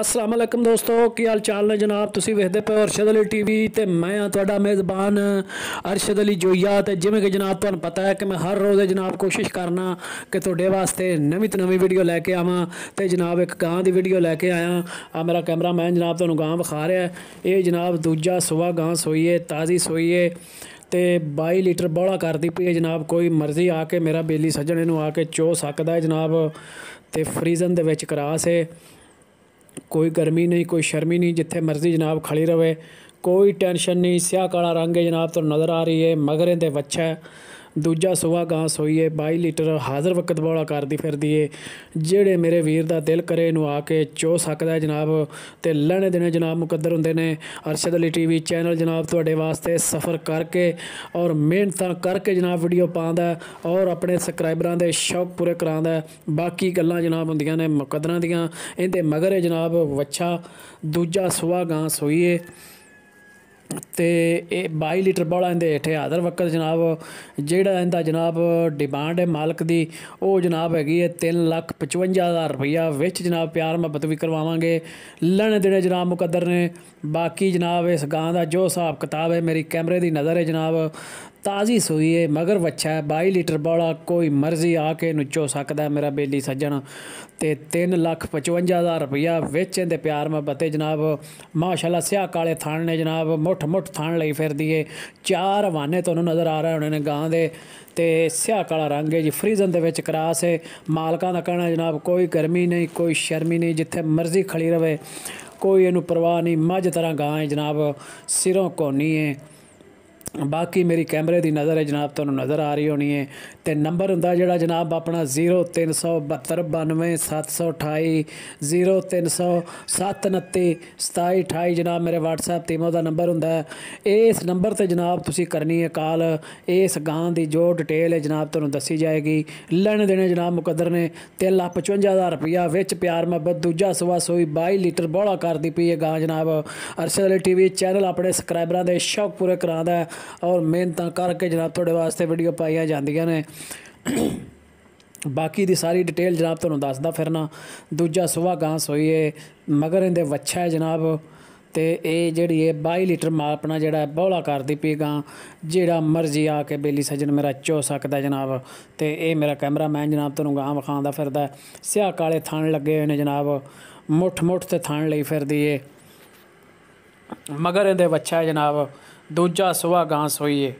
ਅਸਲਾਮ ਅਲੈਕਮ ਦੋਸਤੋ ਕੀ ਹਾਲ ਚਾਲ ਨੇ ਜਨਾਬ ਤੁਸੀਂ ਵੇਖਦੇ ਪਏ ਅਰਸ਼ਦ ਅਲੀ ਟੀਵੀ ਤੇ ਮੈਂ ਆ ਤੁਹਾਡਾ ਮੇਜ਼ਬਾਨ ਅਰਸ਼ਦ ਅਲੀ ਜੋਈਆ ਤੇ ਜਿਵੇਂ ਕਿ ਜਨਾਬ ਤੁਹਾਨੂੰ ਪਤਾ ਹੈ ਕਿ ਮੈਂ ਹਰ ਰੋਜ਼ ਜਨਾਬ ਕੋਸ਼ਿਸ਼ ਕਰਨਾ ਕਿ ਤੁਹਾਡੇ ਵਾਸਤੇ ਨਵੀਂ ਤੋਂ ਨਵੀਂ ਵੀਡੀਓ ਲੈ ਕੇ ਆਵਾਂ ਤੇ ਜਨਾਬ ਇੱਕ ਗਾਂ ਦੀ ਵੀਡੀਓ ਲੈ ਕੇ ਆਇਆ ਆ ਮੇਰਾ ਕੈਮਰਾਮੈਨ ਜਨਾਬ ਤੁਹਾਨੂੰ ਗਾਂ ਵਿਖਾ ਰਿਹਾ ਇਹ ਜਨਾਬ ਦੂਜਾ ਸਵਾ ਗਾਂ ਸੋਈਏ ਤਾਜ਼ੀ ਸੋਈਏ ਤੇ 22 ਲੀਟਰ ਬੋਲਾ ਕਰਦੀ ਪਈ ਹੈ ਜਨਾਬ ਕੋਈ ਮਰਜ਼ੀ ਆ ਕੇ ਮੇਰਾ ਬੇਲੀ ਸੱਜਣੇ ਇਹਨੂੰ ਆ ਕੇ ਚੋ ਸਕਦਾ ਹੈ ਜਨਾਬ ਤੇ ਫਰੀਜ਼ਨ ਦੇ ਵਿੱਚ ਕਰਾਸ ਹੈ ਕੋਈ ਗਰਮੀ ਨਹੀਂ ਕੋਈ ਸ਼ਰਮੀ ਨਹੀਂ ਜਿੱਥੇ ਮਰਜ਼ੀ ਜਨਾਬ ਖੜੀ ਰਵੇ ਕੋਈ ਟੈਨਸ਼ਨ ਨਹੀਂ ਸਿਆਹ ਕਾਲਾ ਰੰਗ ਹੈ ਜਨਾਬ ਤੁਹਾਨੂੰ ਨਜ਼ਰ ਆ ਰਹੀ ਹੈ ਮਗਰ ਇਹਦੇ ਬੱਚਾ ਦੂਜਾ ਸੁਵਾ ਗਾਂ ਸੋਈਏ 22 ਲੀਟਰ ਹਾਜ਼ਰ ਵਕਤ ਬੋਲਾ ਕਰਦੀ ਫਿਰਦੀ ਏ ਜਿਹੜੇ ਮੇਰੇ ਵੀਰ ਦਾ ਦਿਲ ਕਰੇ ਨੂੰ ਆ ਕੇ ਚੋ ਸਕਦਾ ਜਨਾਬ ਤੇ ਲੈਣੇ ਦੇਣੇ ਜਨਾਬ ਮੁਕੱਦਰ ਹੁੰਦੇ ਨੇ ਅਰਸ਼ਦ ਅਲੀ ਟੀਵੀ ਚੈਨਲ ਜਨਾਬ ਤੁਹਾਡੇ ਵਾਸਤੇ ਸਫ਼ਰ ਕਰਕੇ ਔਰ ਮਿਹਨਤਾਂ ਕਰਕੇ ਜਨਾਬ ਵੀਡੀਓ ਪਾਉਂਦਾ ਔਰ ਆਪਣੇ ਸਬਸਕ੍ਰਾਈਬਰਾਂ ਦੇ ਸ਼ੌਕ ਪੂਰੇ ਕਰਾਉਂਦਾ ਬਾਕੀ ਗੱਲਾਂ ਜਨਾਬ ਹੁੰਦੀਆਂ ਨੇ ਮੁਕੱਦਰਾਂ ਦੀਆਂ ਇਹਦੇ ਮਗਰ ਜਨਾਬ ਵੱਛਾ ਦੂਜਾ ਸੁਵਾ ਗਾਂ ਸੋਈਏ ਤੇ ਇਹ 22 ਲੀਟਰ ਬੋਲਾ ਇਹਦੇ ਇੱਥੇ ਹਾਜ਼ਰ ਵਕਤ ਜਨਾਬ ਜਿਹੜਾ ਇਹਦਾ ਜਨਾਬ ਡਿਮਾਂਡ ਹੈ ਮਾਲਕ ਦੀ ਉਹ ਜਨਾਬ ਹੈਗੀ ਹੈ 3 ਲੱਖ 55000 ਰੁਪਇਆ ਵਿੱਚ ਜਨਾਬ ਪਿਆਰ ਮੁਹੱਬਤ ਵੀ ਕਰਵਾਵਾਂਗੇ ਲੈਣੇ ਦੇਣੇ ਜਨਾਬ ਮੁਕੱਦਰ ਨੇ ਬਾਕੀ ਜਨਾਬ ਇਸ ਗਾਂ ਦਾ ਜੋ ਹਿਸਾਬ ਕਿਤਾਬ ਹੈ ਮੇਰੀ ਕੈਮਰੇ ਦੀ ਨਜ਼ਰ ਹੈ ਜਨਾਬ ਤਾਜ਼ੀ ਸੂਈ ਏ ਮਗਰ ਵੱਛਾ 22 ਲੀਟਰ ਬੋਲਾ ਕੋਈ ਮਰਜ਼ੀ ਆ ਕੇ ਚੋ ਸਕਦਾ ਮੇਰਾ ਬੇਲੀ ਸੱਜਣ ਤੇ 355000 ਰੁਪਇਆ ਵਿੱਚ ਇਹਦੇ ਪਿਆਰ ਮੁਹੱਬਤੇ ਜਨਾਬ ਮਾਸ਼ਾਅੱਲਾ ਸਿਆ ਕਾਲੇ ਥਾਣ ਨੇ ਜਨਾਬ ਮੁੱਠ ਮੁੱਠ ਥਾਣ ਲਈ ਫਿਰਦੀ ਏ ਚਾਰ ਹਵਾਨੇ ਤੁਹਾਨੂੰ ਨਜ਼ਰ ਆ ਰਹੇ ਹੋਣੇ ਨੇ ਗਾਂ ਦੇ ਤੇ ਸਿਆ ਕਾਲਾ ਰੰਗ ਹੈ ਜੀ ਫਰੀਜ਼ਨ ਦੇ ਵਿੱਚ ਕਰਾਸ ਹੈ ਮਾਲਕਾਂ ਦਾ ਕਹਿਣਾ ਜਨਾਬ ਕੋਈ ਗਰਮੀ ਨਹੀਂ ਕੋਈ ਸ਼ਰਮੀ ਨਹੀਂ ਜਿੱਥੇ ਮਰਜ਼ੀ ਖੜੀ ਰਵੇ ਕੋਈ ਇਹਨੂੰ ਪਰਵਾਹ ਨਹੀਂ ਮੱਝ ਤਰ੍ਹਾਂ ਗਾਂ ਹੈ ਜਨਾਬ ਸਿਰੋਂ ਕੋਨੀ ਹੈ ਬਾਕੀ ਮੇਰੀ ਕੈਮਰੇ ਦੀ ਨਜ਼ਰ ਹੈ ਜਨਾਬ ਤੁਹਾਨੂੰ ਨਜ਼ਰ ਆ ਰਹੀ ਹੋਣੀ ਹੈ ਤੇ ਨੰਬਰ ਹੁੰਦਾ ਜਿਹੜਾ ਜਨਾਬ ਆਪਣਾ 037292728 ਜਨਾਬ ਮੇਰੇ WhatsApp ਤੇ ਮੋਦਾ ਨੰਬਰ ਹੁੰਦਾ ਹੈ ਇਸ ਨੰਬਰ ਤੇ ਜਨਾਬ ਤੁਸੀਂ ਕਰਨੀ ਹੈ ਕਾਲ ਇਸ ਗਾਂ ਦੀ ਜੋ ਡਿਟੇਲ ਹੈ ਜਨਾਬ ਤੁਹਾਨੂੰ ਦੱਸੀ ਜਾਏਗੀ ਲੈਣ ਦੇਣੇ ਜਨਾਬ ਮੁਕੱਦਰ ਨੇ ਤੇ ਰੁਪਇਆ ਵਿੱਚ ਪਿਆਰ ਮੁਹੱਬਤ ਦੂਜਾ ਸਵਾ ਸੋਈ 22 ਲੀਟਰ ਬੋਲਾ ਕਰਦੀ ਪਈ ਹੈ ਗਾਂ ਜਨਾਬ ਅਰਸ਼ਦ ਅਲੀ ਟੀਵੀ ਚੈਨਲ ਆਪਣੇ ਸਬਸਕ੍ਰਾਈਬਰਾਂ ਦੇ ਸ਼ੌਕ ਪੂਰੇ ਕਰਾਉਂਦਾ ਹੈ ਔਰ ਮਿਹਨਤਾਂ ਕਰਕੇ ਜਨਾਬ ਤੁਹਾਡੇ ਵਾਸਤੇ ਵੀਡੀਓ ਪਾਈਆਂ ਜਾਂਦੀਆਂ ਨੇ ਬਾਕੀ ਦੀ ਸਾਰੀ ਡਿਟੇਲ ਜਨਾਬ ਤੁਹਾਨੂੰ ਦੱਸਦਾ ਫਿਰਨਾ ਦੂਜਾ ਸੁਭਾ ਗਾਂਸ ਹੋਈ ਏ ਮਗਰ ਇਹਦੇ ਵੱਛਾ ਹੈ ਜਨਾਬ ਤੇ ਇਹ ਜਿਹੜੀ ਇਹ 22 ਲੀਟਰ ਮਾਲ ਆਪਣਾ ਜਿਹੜਾ ਬੌਲਾ ਕਰਦੀ ਪੀਗਾ ਜਿਹੜਾ ਮਰਜ਼ੀ ਆ ਕੇ ਬੇਲੀ ਸਜਣ ਮੇਰਾ ਚੋ ਸਕਦਾ ਜਨਾਬ ਤੇ ਇਹ ਮੇਰਾ ਕੈਮਰਾਮੈਨ ਜਨਾਬ ਤੁਹਾਨੂੰ ਗਾਂ ਵਿਖਾਉਂਦਾ ਫਿਰਦਾ ਸਿਆ ਕਾਲੇ ਥਣ ਲੱਗੇ ਹੋਏ ਨੇ ਜਨਾਬ ਮੁੱਠ ਮੁੱਠ ਤੇ ਥਣ ਲਈ ਫਿਰਦੀ ਏ ਮਗਰ ਇਹਦੇ ਬੱਚਾ ਜਨਾਬ ਦੂਜਾ ਸੁਆ ਗਾਂ ਸੋਈਏ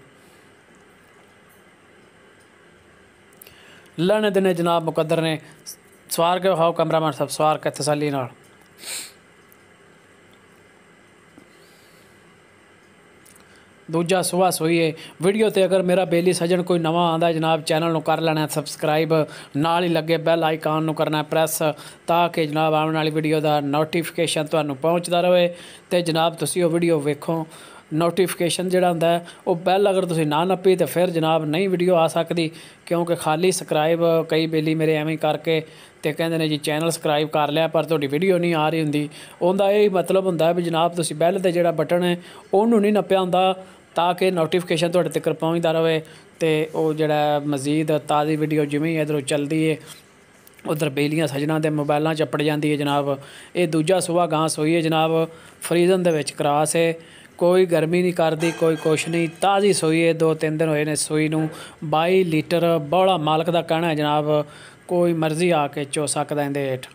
ਲਣ ਨੇ ਜਨਾਬ ਮੁਕੱਦਰ ਨੇ ਸਵਾਰ ਕੇ ਹਾਉ ਕਮਰਾਮਨ ਸਭ ਸਵਾਰ ਕੇ ਤਸੱਲੀ ਨਾਲ ਦੂਜਾ ਸੁਆ ਸੋਈਏ ਵੀਡੀਓ ਤੇ ਅਗਰ ਮੇਰਾ ਬੇਲੀ ਸਜਣ ਕੋਈ ਨਵਾਂ ਆਂਦਾ ਜਨਾਬ ਚੈਨਲ ਨੂੰ ਕਰ ਲੈਣਾ ਸਬਸਕ੍ਰਾਈਬ ਨਾਲ ਹੀ ਲੱਗੇ ਬੈਲ ਆਈਕਨ ਨੂੰ ਕਰਨਾ ਪ੍ਰੈਸ ਤਾਂ ਕਿ ਜਨਾਬ ਆਉਣ ਵਾਲੀ ਵੀਡੀਓ ਦਾ ਨੋਟੀਫਿਕੇਸ਼ਨ ਤੁਹਾਨੂੰ ਪਹੁੰਚਦਾ ਰਹੇ ਤੇ ਜਨਾਬ ਤੁਸੀਂ ਉਹ ਵੀਡੀਓ ਵੇਖੋ ਨੋਟੀਫਿਕੇਸ਼ਨ ਜਿਹੜਾ ਹੁੰਦਾ ਉਹ ਬੈਲ ਅਗਰ ਤੁਸੀਂ ਨਾ ਨੱਪੀ ਤੇ ਫਿਰ ਜਨਾਬ ਨਹੀਂ ਵੀਡੀਓ ਆ ਸਕਦੀ ਕਿਉਂਕਿ ਖਾਲੀ ਸਬਸਕ੍ਰਾਈਬ ਕਈ ਬੇਲੀ ਮੇਰੇ ਐਵੇਂ ਕਰਕੇ ਤੇ ਕਹਿੰਦੇ ਨੇ ਜੀ ਚੈਨਲ ਸਬਸਕ੍ਰਾਈਬ ਕਰ ਲਿਆ ਪਰ ਤੁਹਾਡੀ ਵੀਡੀਓ ਨਹੀਂ ਆ ਰਹੀ ਹੁੰਦੀ ਉਹਦਾ ਇਹ ਮਤਲਬ ਹੁੰਦਾ ਵੀ ਜਨਾਬ ਤੁਸੀਂ ਬੈਲ ਤੇ ਜਿਹੜਾ ਬਟਨ ਹੈ ਉਹਨੂੰ ਨਹੀਂ ਨੱਪਿਆ ਹੁੰਦਾ ਤਾਂ ਕਿ ਨੋਟੀਫਿਕੇਸ਼ਨ ਤੁਹਾਡੇ ਤੱਕ ਪਹੁੰਚਦਾ ਰਹੇ ਤੇ ਉਹ ਜਿਹੜਾ ਮਜ਼ੀਦ ਤਾਜ਼ੀ ਵੀਡੀਓ ਜਿਵੇਂ ਇਧਰੋਂ ਚੱਲਦੀ ਹੈ ਉਧਰ ਬੇਲੀਆਂ ਸਜਣਾ ਦੇ ਮੋਬਾਈਲਾਂ ਚ ਪੜ ਜਾਂਦੀ ਹੈ ਜਨਾਬ ਇਹ ਦੂਜਾ ਸੁਬਾ ਗਾਂਸ ਹੋਈ ਹੈ ਜਨਾਬ ਫਰੀਜ਼ਨ ਦੇ ਵਿੱਚ ਕਰਾਸ ਹੈ ਕੋਈ ਗਰਮੀ ਨਹੀਂ ਕਰਦੀ ਕੋਈ ਕੁਛ ਨਹੀਂ ਤਾਜ਼ੀ ਸੋਈ ਹੈ ਦੋ ਤਿੰਨ ਦਿਨ ਹੋਏ ਨੇ ਸੋਈ ਨੂੰ 22 ਲੀਟਰ ਬੌਲਾ ਮਾਲਕ ਦਾ ਕਹਿਣਾ ਹੈ ਜਨਾਬ ਕੋਈ ਮਰਜ਼ੀ ਆ ਕੇ ਚੋ ਸਕਦਾ ਇਹਦੇ ਹੇਠ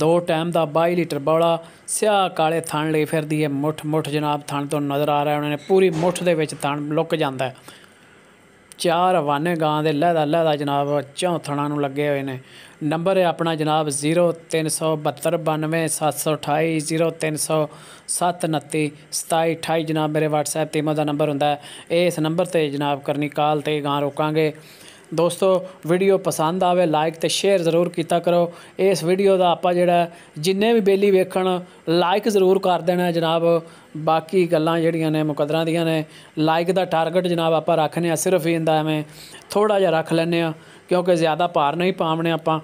ਦੋ ਟਾਈਮ ਦਾ 22 ਲੀਟਰ ਬੌਲਾ ਸਿਆਹ ਕਾਲੇ ਥਣ ਲਈ ਫਿਰਦੀ ਹੈ ਮੁੱਠ ਮੁੱਠ ਜਨਾਬ ਥਣ ਤੋਂ ਨਜ਼ਰ ਆ ਰਿਹਾ ਉਹਨਾਂ ਨੇ ਪੂਰੀ ਮੁੱਠ ਦੇ ਵਿੱਚ ਥਣ ਲੁੱਕ ਜਾਂਦਾ ਹੈ ਚਾਰ ਵਾਨੇ ਗਾਂ ਦੇ ਲਹਿਦਾ ਲਹਿਦਾ ਜਨਾਬ ਚੌਥਣਾ ਨੂੰ ਲੱਗੇ ਹੋਏ ਨੇ ਨੰਬਰ ਹੈ ਆਪਣਾ ਜਨਾਬ 037929728 ਜਨਾਬ ਮੇਰੇ WhatsApp ਤੇ ਮੇਰਾ ਨੰਬਰ ਹੁੰਦਾ ਹੈ ਇਸ ਨੰਬਰ ਤੇ ਜਨਾਬ ਕਰਨੀ ਕਾਲ ਤੇ ਗਾਂ ਰੋਕਾਂਗੇ ਦੋਸਤੋ ਵੀਡੀਓ ਪਸੰਦ ਆਵੇ ਲਾਈਕ ਤੇ ਸ਼ੇਅਰ ਜ਼ਰੂਰ ਕੀਤਾ ਕਰੋ ਇਸ ਵੀਡੀਓ ਦਾ ਆਪਾਂ ਜਿਹੜਾ ਜਿੰਨੇ ਵੀ ਬੇਲੀ ਵੇਖਣ ਲਾਈਕ ਜ਼ਰੂਰ ਕਰ ਦੇਣਾ ਜਨਾਬ ਬਾਕੀ ਗੱਲਾਂ ਜਿਹੜੀਆਂ ਨੇ ਮੁਕਦਰਾਂ ਦੀਆਂ ਨੇ ਲਾਈਕ ਦਾ ਟਾਰਗੇਟ ਜਨਾਬ ਆਪਾਂ ਰੱਖਨੇ ਆ ਸਿਰਫ ਇੰਦਾ ਐਵੇਂ ਥੋੜਾ ਜਿਹਾ ਰੱਖ ਲੈਨੇ ਆ ਕਿਉਂਕਿ ਜ਼ਿਆਦਾ ਭਾਰ ਨਹੀਂ ਪਾਵਣੇ ਆਪਾਂ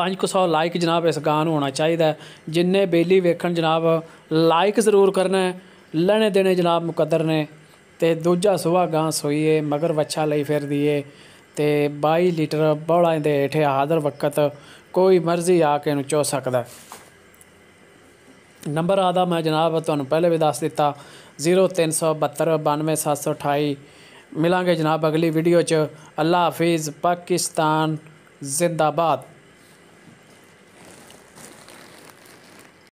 500 ਲਾਈਕ ਜਨਾਬ ਇਸ ਗਾਣ ਹੋਣਾ ਚਾਹੀਦਾ ਜਿੰਨੇ ਬੇਲੀ ਵੇਖਣ ਜਨਾਬ ਲਾਈਕ ਜ਼ਰੂਰ ਕਰਨਾ ਲੈਣੇ ਦੇਣੇ ਜਨਾਬ ਮੁਕਦਰ ਨੇ ਤੇ ਦੂਜਾ ਸੁਭਾਗਾਂ ਗਾਂ ਸੋਈਏ ਮਗਰ ਵੱਛਾ ਲਈ ਫਿਰਦੀਏ ਤੇ 22 ਲੀਟਰ ਬੋਲਾ ਦੇ ਇਥੇ ਹਾਜ਼ਰ ਵਕਤ ਕੋਈ ਮਰਜ਼ੀ ਆ ਕੇ ਨੂੰ ਚੋ ਸਕਦਾ ਨੰਬਰ ਆਦਾ ਮੈਂ ਜਨਾਬ ਤੁਹਾਨੂੰ ਪਹਿਲੇ ਵੀ ਦੱਸ ਦਿੱਤਾ 0372 ਮਿਲਾਂਗੇ ਜਨਾਬ ਅਗਲੀ ਵੀਡੀਓ 'ਚ ਅੱਲਾ ਹਾਫਿਜ਼ ਪਾਕਿਸਤਾਨ ਜ਼ਿੰਦਾਬਾਦ